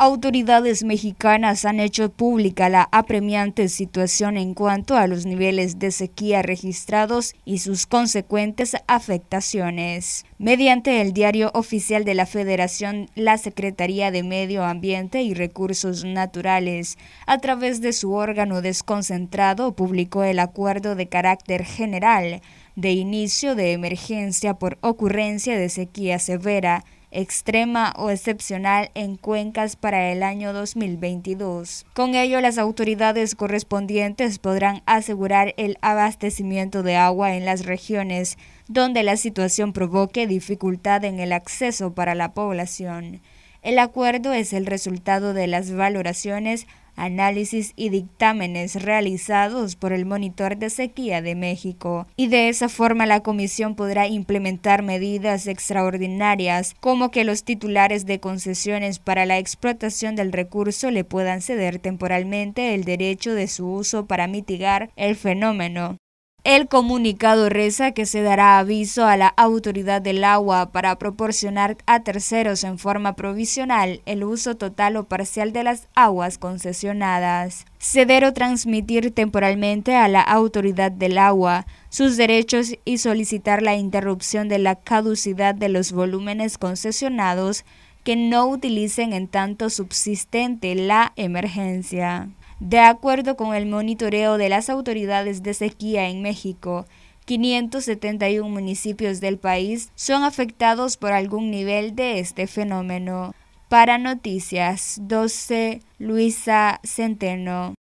autoridades mexicanas han hecho pública la apremiante situación en cuanto a los niveles de sequía registrados y sus consecuentes afectaciones. Mediante el diario oficial de la Federación, la Secretaría de Medio Ambiente y Recursos Naturales, a través de su órgano desconcentrado, publicó el acuerdo de carácter general de inicio de emergencia por ocurrencia de sequía severa extrema o excepcional en cuencas para el año 2022. Con ello, las autoridades correspondientes podrán asegurar el abastecimiento de agua en las regiones donde la situación provoque dificultad en el acceso para la población. El acuerdo es el resultado de las valoraciones análisis y dictámenes realizados por el Monitor de Sequía de México y de esa forma la comisión podrá implementar medidas extraordinarias como que los titulares de concesiones para la explotación del recurso le puedan ceder temporalmente el derecho de su uso para mitigar el fenómeno. El comunicado reza que se dará aviso a la autoridad del agua para proporcionar a terceros en forma provisional el uso total o parcial de las aguas concesionadas. Ceder o transmitir temporalmente a la autoridad del agua sus derechos y solicitar la interrupción de la caducidad de los volúmenes concesionados que no utilicen en tanto subsistente la emergencia. De acuerdo con el monitoreo de las autoridades de sequía en México, 571 municipios del país son afectados por algún nivel de este fenómeno. Para Noticias 12, Luisa Centeno.